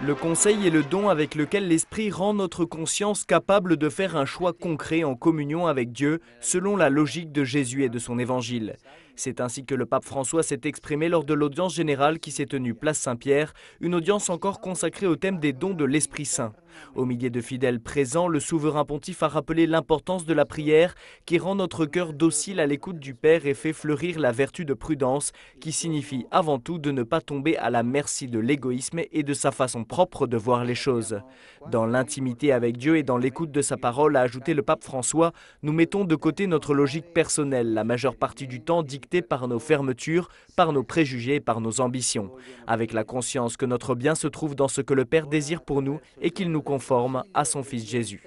Le conseil est le don avec lequel l'Esprit rend notre conscience capable de faire un choix concret en communion avec Dieu selon la logique de Jésus et de son Évangile. C'est ainsi que le pape François s'est exprimé lors de l'audience générale qui s'est tenue place Saint-Pierre, une audience encore consacrée au thème des dons de l'Esprit Saint. Au milieu de fidèles présents, le souverain pontife a rappelé l'importance de la prière qui rend notre cœur docile à l'écoute du Père et fait fleurir la vertu de prudence qui signifie avant tout de ne pas tomber à la merci de l'égoïsme et de sa façon propre de voir les choses. Dans l'intimité avec Dieu et dans l'écoute de sa parole, a ajouté le pape François, nous mettons de côté notre logique personnelle, la majeure partie du temps dictée par nos fermetures, par nos préjugés et par nos ambitions, avec la conscience que notre bien se trouve dans ce que le Père désire pour nous et qu'il nous conforme à son Fils Jésus.